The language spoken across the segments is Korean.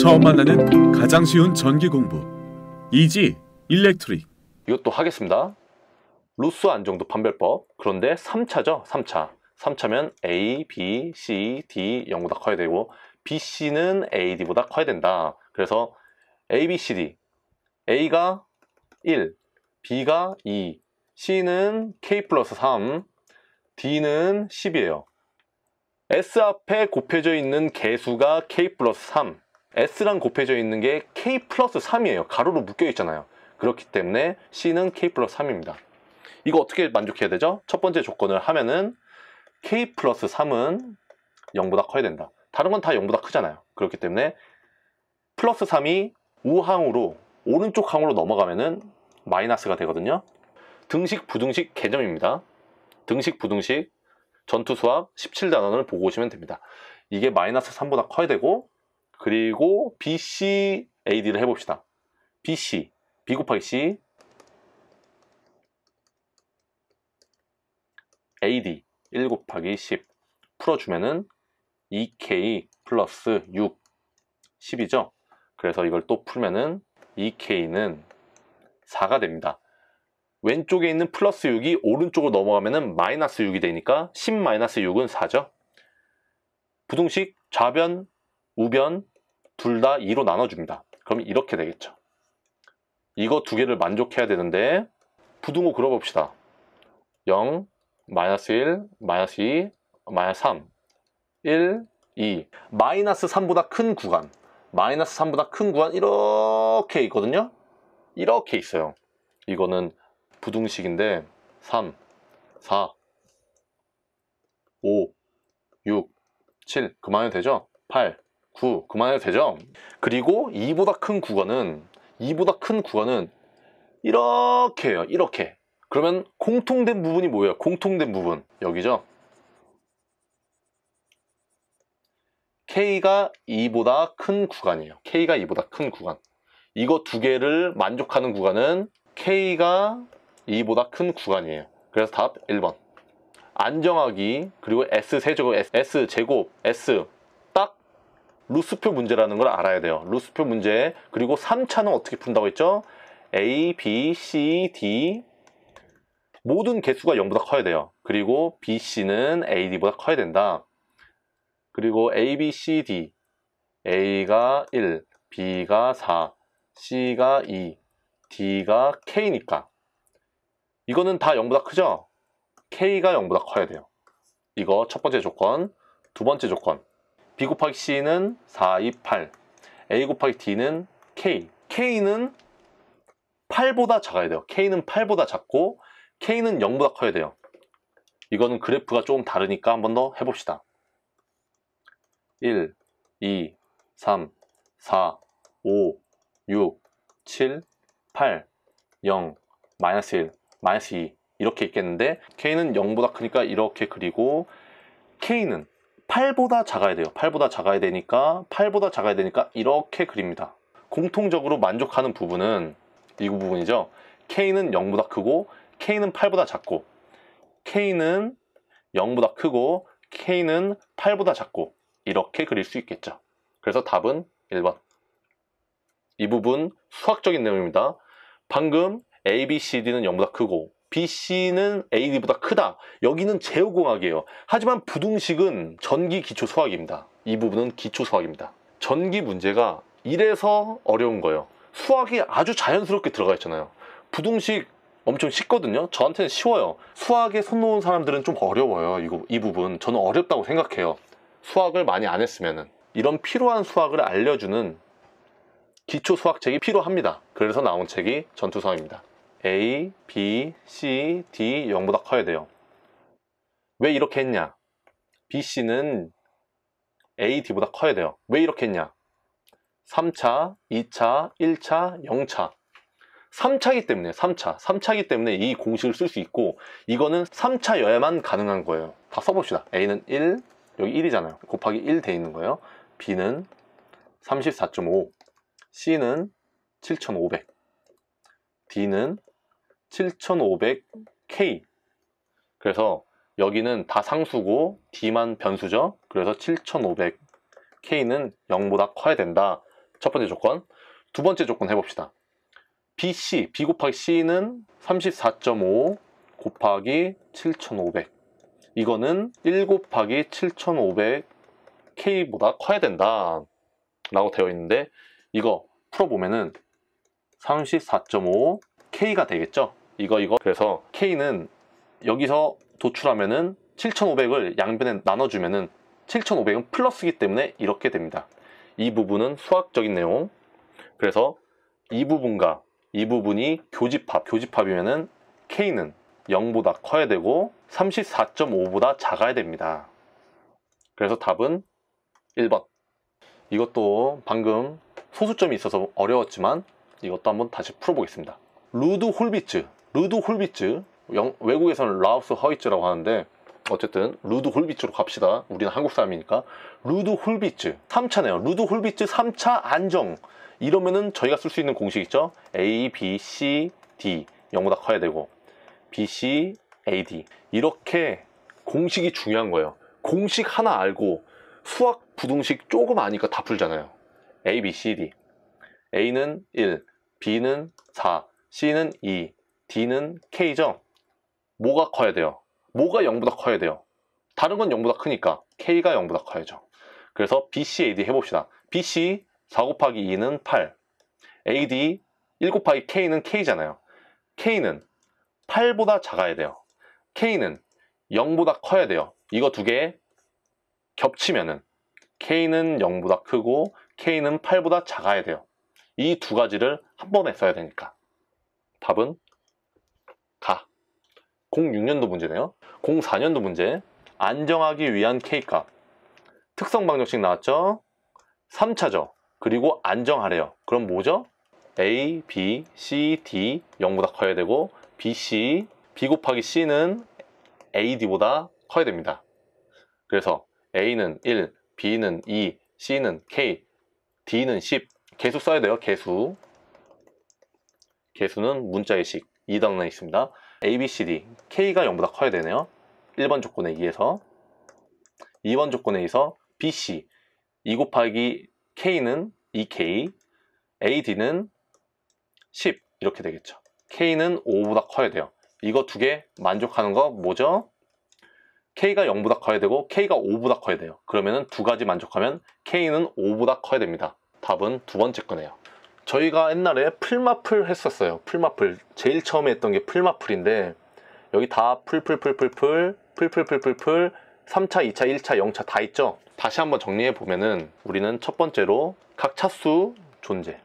처음 만나는 가장 쉬운 전기 공부 이지 일렉트릭 이것도 하겠습니다 루스 안정도 판별법 그런데 3차죠 3차 3차면 A, B, C, D 0보다 커야 되고 BC는 AD보다 커야 된다 그래서 A, B, C, D A가 1, B가 2, C는 K 플러스 3, D는 10이에요 S 앞에 곱해져 있는 개수가 K 플러스 3 S랑 곱해져 있는 게 K 플러스 3이에요. 가로로 묶여 있잖아요. 그렇기 때문에 C는 K 플러스 3입니다. 이거 어떻게 만족해야 되죠? 첫 번째 조건을 하면은 K 플러스 3은 0보다 커야 된다. 다른 건 다 0보다 크잖아요. 그렇기 때문에 플러스 3이 우항으로 오른쪽 항으로 넘어가면은 마이너스가 되거든요. 등식, 부등식 개념입니다. 등식, 부등식 전투수학 17단원을 보고 오시면 됩니다. 이게 마이너스 3보다 커야 되고 그리고 BC AD를 해봅시다. BC, B 곱하기 C, AD 1 곱하기 10 풀어주면은 2K 플러스 6, 10이죠. 그래서 이걸 또 풀면은 2K는 4가 됩니다. 왼쪽에 있는 플러스 6이 오른쪽으로 넘어가면은 마이너스 6이 되니까 10 마이너스 6은 4죠. 부등식 좌변, 우변, 둘다 2로 나눠줍니다. 그럼 이렇게 되겠죠. 이거 두 개를 만족해야 되는데 부등호 그려봅시다. 0, 마이너스 1, 마이너스 2, 마이너스 3, 1, 2. 마이너스 3보다 큰 구간, 마이너스 3보다 큰 구간 이렇게 있거든요. 이렇게 있어요. 이거는 부등식인데 3, 4, 5, 6, 7 그만해도 되죠? 8, 9 그만해도 되죠? 그리고 2보다 큰 구간은 2보다 큰 구간은 이렇게 해요 이렇게 그러면 공통된 부분이 뭐예요? 공통된 부분 여기죠? K가 2보다 큰 구간이에요 K가 2보다 큰 구간 이거 두 개를 만족하는 구간은 K가 2보다 큰 구간이에요 그래서 답 1번 안정하기 그리고 S세제곱 S제곱 S 루스표 문제라는 걸 알아야 돼요. 루스표 문제 그리고 3차는 어떻게 푼다고 했죠? A, B, C, D 모든 개수가 0보다 커야 돼요. 그리고 B, C는 A, D보다 커야 된다. 그리고 A, B, C, D A가 1, B가 4, C가 2, D가 K니까 이거는 다 0보다 크죠? K가 0보다 커야 돼요. 이거 첫 번째 조건, 두 번째 조건 B 곱하기 C는 4, 2, 8. A 곱하기 D는 K. K는 8보다 작아야 돼요. K는 8보다 작고 K는 0보다 커야 돼요. 이거는 그래프가 조금 다르니까 한 번 더 해봅시다. 1, 2, 3, 4, 5, 6, 7, 8, 0, 마이너스 1, 마이너스 2 이렇게 있겠는데 K는 0보다 크니까 이렇게 그리고 K는 8보다 작아야 돼요. 8보다 작아야 되니까 8보다 작아야 되니까 이렇게 그립니다. 공통적으로 만족하는 부분은 이 부분이죠. K는 0보다 크고 K는 8보다 작고 K는 0보다 크고 K는 8보다 작고 이렇게 그릴 수 있겠죠. 그래서 답은 1번. 이 부분 수학적인 내용입니다. 방금 A, B, C, D는 0보다 크고 BC는 AD보다 크다. 여기는 제후공학이에요 하지만 부등식은 전기 기초 수학입니다. 이 부분은 기초 수학입니다. 전기 문제가 이래서 어려운 거예요. 수학이 아주 자연스럽게 들어가 있잖아요. 부등식 엄청 쉽거든요. 저한테는 쉬워요. 수학에 손 놓은 사람들은 좀 어려워요. 이거, 이 부분. 저는 어렵다고 생각해요. 수학을 많이 안 했으면은. 이런 필요한 수학을 알려주는 기초 수학책이 필요합니다. 그래서 나온 책이 전투성입니다. A, B, C, D 0보다 커야 돼요. 왜 이렇게 했냐? B, C는 A, D보다 커야 돼요. 왜 이렇게 했냐? 3차, 2차, 1차, 0차. 3차기 때문에 3차 3차기 때문에 이 공식을 쓸 수 있고 이거는 3차여야만 가능한 거예요 다 써봅시다 A는 1 여기 1이잖아요 곱하기 1 돼 있는 거예요 B는 34.5 C는 7500 D는 7500K 그래서 여기는 다 상수고 D만 변수죠. 그래서 7500K는 0보다 커야 된다. 첫 번째 조건. 두 번째 조건 해봅시다. BC, B 곱하기 C는 34.5 곱하기 7500 이거는 1 곱하기 7500K보다 커야 된다 라고 되어 있는데 이거 풀어보면은 34.5K가 되겠죠 이거 이거 그래서 K는 여기서 도출하면은 7,500을 양변에 나눠주면은 7,500은 플러스기 때문에 이렇게 됩니다. 이 부분은 수학적인 내용. 그래서 이 부분과 이 부분이 교집합, 교집합이면은 K는 0보다 커야 되고 34.5보다 작아야 됩니다. 그래서 답은 1번. 이것도 방금 소수점이 있어서 어려웠지만 이것도 한번 다시 풀어보겠습니다. 루드 홀비츠 루드 홀비츠 영, 외국에서는 라우스 허이츠라고 하는데 어쨌든 루드 홀비츠로 갑시다 우리는 한국 사람이니까 루드 홀비츠 3차네요 루드 홀비츠 3차 안정 이러면은 저희가 쓸 수 있는 공식 있죠 A, B, C, D 영보다 커야 되고 B, C, A, D 이렇게 공식이 중요한 거예요 공식 하나 알고 수학 부등식 조금 아니까 다 풀잖아요 A, B, C, D A는 1, B는 4, C는 2, D는 K죠. 뭐가 커야 돼요? 뭐가 0보다 커야 돼요? 다른 건 0보다 크니까 K가 0보다 커야죠. 그래서 BCAD 해봅시다. BC 4 곱하기 2는 8 AD 1 곱하기 K는 K잖아요. K는 8보다 작아야 돼요. K는 0보다 커야 돼요. 이거 두 개 겹치면은 K는 0보다 크고 K는 8보다 작아야 돼요. 이 두 가지를 한 번에 써야 되니까. 답은 06년도 문제네요 04년도 문제 안정하기 위한 K값 특성 방정식 나왔죠 3차죠 그리고 안정하래요 그럼 뭐죠? A, B, C, D 0보다 커야 되고 B, C B 곱하기 C는 A, D보다 커야 됩니다 그래서 A는 1, B는 2, C는 K, D는 10 개수 써야 돼요 개수 개수는 문자의식 2단원에 있습니다 A, B, C, D K가 0보다 커야 되네요 1번 조건에 의해서 2번 조건에 의해서 B, C 2 e 곱하기 K는 2K e A, D는 10 이렇게 되겠죠 K는 5보다 커야 돼요 이거 두 개 만족하는 거 뭐죠? K가 0보다 커야 되고 K가 5보다 커야 돼요 그러면 두 가지 만족하면 K는 5보다 커야 됩니다 답은 두 번째 거네요 저희가 옛날에 풀마풀 했었어요. 풀마풀 제일 처음에 했던 게풀마풀인데 여기 다 풀 풀 풀 풀 풀 풀 풀 풀 풀 풀 3차, 2차, 1차, 0차 다 있죠? 다시 한번 정리해 보면은 우리는 첫 번째로 각 차수 존재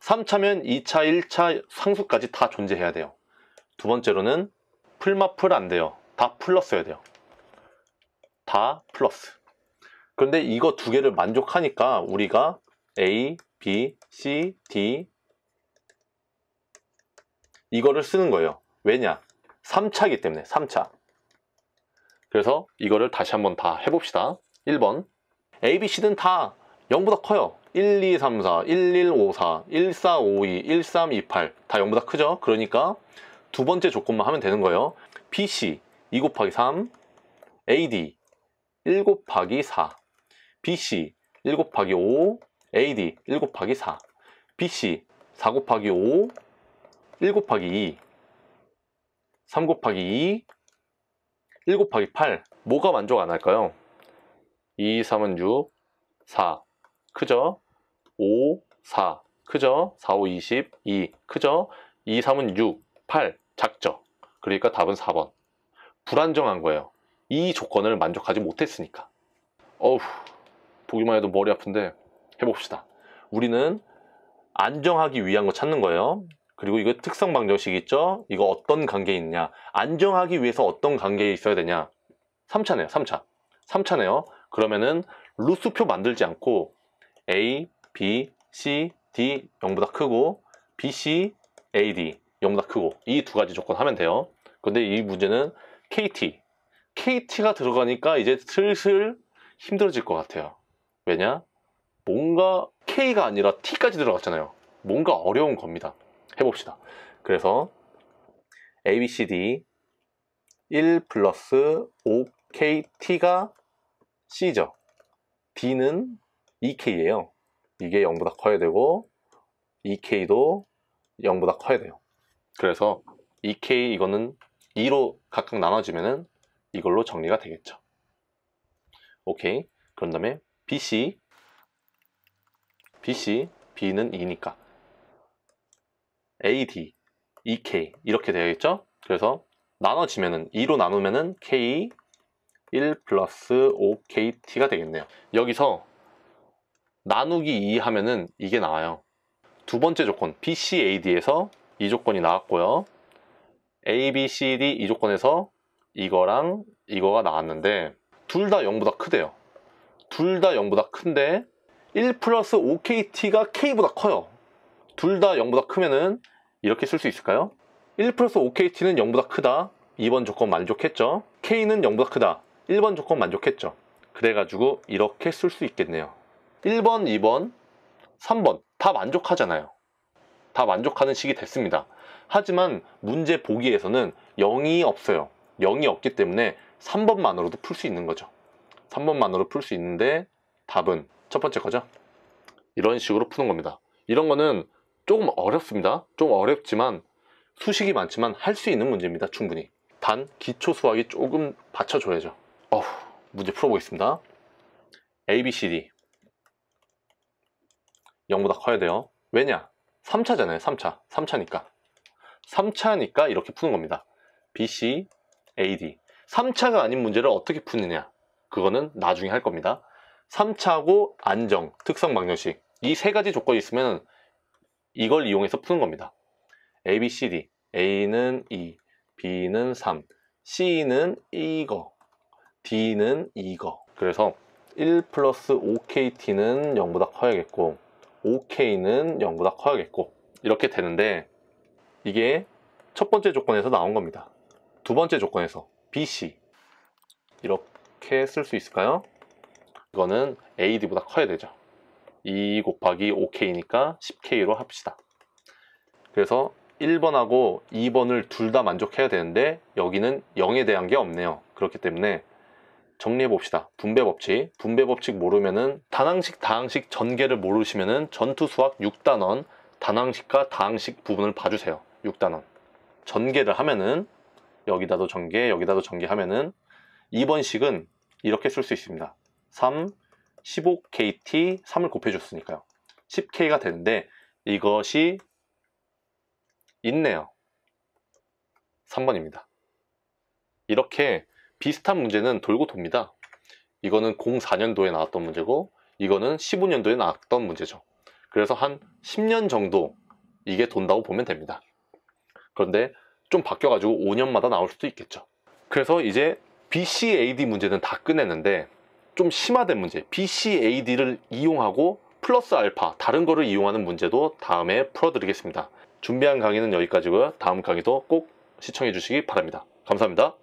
3차면 2차, 1차, 상수까지 다 존재해야 돼요. 두 번째로는 풀마풀 안 돼요. 다 플러스여야 돼요. 다 플러스. 그런데 이거 두 개를 만족하니까 우리가 A, B, C, D 이거를 쓰는 거예요. 왜냐? 3차이기 때문에 3차 그래서 이거를 다시 한번 다 해봅시다. 1번 A, B, C는 다 0보다 커요. 1, 2, 3, 4, 1, 1, 5, 4, 1, 4, 5, 2, 1, 3, 2, 8다 0보다 크죠? 그러니까 두 번째 조건만 하면 되는 거예요. BC 2 곱하기 3 AD 1 곱하기 4 BC 1 곱하기 5 AD 1 곱하기 4 BC 4 곱하기 5 1 곱하기 2 3 곱하기 2 1 곱하기 8 뭐가 만족 안 할까요? 2, 3은 6 4 크죠? 5, 4 크죠? 4, 5, 20 2 크죠? 2, 3은 6 8 작죠? 그러니까 답은 4번 불안정한 거예요 이 조건을 만족하지 못했으니까 어우 보기만 해도 머리 아픈데 해봅시다. 우리는 안정하기 위한 거 찾는 거예요. 그리고 이거 특성 방정식 있죠? 이거 어떤 관계에 있냐? 안정하기 위해서 어떤 관계에 있어야 되냐? 3차네요. 3차. 3차네요. 그러면은 루스표 만들지 않고 A, B, C, D 0보다 크고 B, C, A, D 0보다 크고 이 두 가지 조건 하면 돼요. 근데 이 문제는 KT. KT가 들어가니까 이제 슬슬 힘들어질 것 같아요. 왜냐? 뭔가 K가 아니라 T까지 들어갔잖아요. 뭔가 어려운 겁니다. 해봅시다. 그래서 ABCD 1 플러스 5KT가 C죠. D는 2K예요. 이게 0보다 커야 되고 2K도 0보다 커야 돼요. 그래서 2K 이거는 2로 각각 나눠지면 이걸로 정리가 되겠죠. 오케이. 그런 다음에 BC BC, B는 2니까 AD, EK 이렇게 되어있죠 그래서 나눠지면은 2로 나누면은 K 1 플러스 5KT가 되겠네요. 여기서 나누기 2 e 하면은 이게 나와요. 두 번째 조건 BCAD에서 이 조건이 나왔고요. ABCD 이 조건에서 이거랑 이거가 나왔는데 둘 다 0보다 크대요. 둘 다 0보다 큰데 1 플러스 5 k t 가 K보다 커요. 둘 다 0보다 크면은 이렇게 쓸 수 있을까요? 1 플러스 5 k t 는 0보다 크다. 2번 조건 만족했죠. K는 0보다 크다. 1번 조건 만족했죠. 그래가지고 이렇게 쓸 수 있겠네요. 1번, 2번, 3번 다 만족하잖아요. 다 만족하는 식이 됐습니다. 하지만 문제 보기에서는 0이 없어요. 0이 없기 때문에 3번만으로도 풀 수 있는 거죠. 3번만으로 풀 수 있는데 답은 첫 번째 거죠. 이런 식으로 푸는 겁니다. 이런 거는 조금 어렵습니다. 좀 어렵지만 수식이 많지만 할 수 있는 문제입니다. 충분히. 단 기초 수학이 조금 받쳐줘야죠. 어후, 문제 풀어보겠습니다. A, B, C, D 0보다 커야 돼요. 왜냐? 3차잖아요. 3차. 3차니까. 3차니까 이렇게 푸는 겁니다. B, C, A, D 3차가 아닌 문제를 어떻게 푸느냐 그거는 나중에 할 겁니다. 3차고 안정, 특성 방정식 이 세 가지 조건이 있으면 이걸 이용해서 푸는 겁니다. A, B, C, D A는 2, B는 3, C는 이거, D는 이거 그래서 1 플러스 OKT는 0보다 커야겠고 5 k 는 0보다 커야겠고 이렇게 되는데 이게 첫 번째 조건에서 나온 겁니다. 두 번째 조건에서 BC 이렇게 쓸 수 있을까요? 이거는 AD보다 커야 되죠. 2 e 곱하기 5K니까 10K로 합시다. 그래서 1번하고 2번을 둘 다 만족해야 되는데 여기는 0에 대한 게 없네요. 그렇기 때문에 정리해 봅시다. 분배 법칙. 분배 법칙 모르면은 단항식, 다항식 전개를 모르시면은 전투 수학 6단원 단항식과 다항식 부분을 봐주세요. 6단원. 전개를 하면은 여기다도 전개, 여기다도 전개하면은 2번식은 이렇게 쓸 수 있습니다. 3, 15KT 3을 곱해줬으니까요. 10K가 되는데 이것이 있네요. 3번입니다. 이렇게 비슷한 문제는 돌고 돕니다. 이거는 04년도에 나왔던 문제고 이거는 15년도에 나왔던 문제죠. 그래서 한 10년 정도 이게 돈다고 보면 됩니다. 그런데 좀 바뀌어가지고 5년마다 나올 수도 있겠죠. 그래서 이제 BCAD 문제는 다 끝냈는데 좀 심화된 문제, BCAD를 이용하고 플러스 알파, 다른 거를 이용하는 문제도 다음에 풀어드리겠습니다. 준비한 강의는 여기까지고요. 다음 강의도 꼭 시청해 주시기 바랍니다. 감사합니다.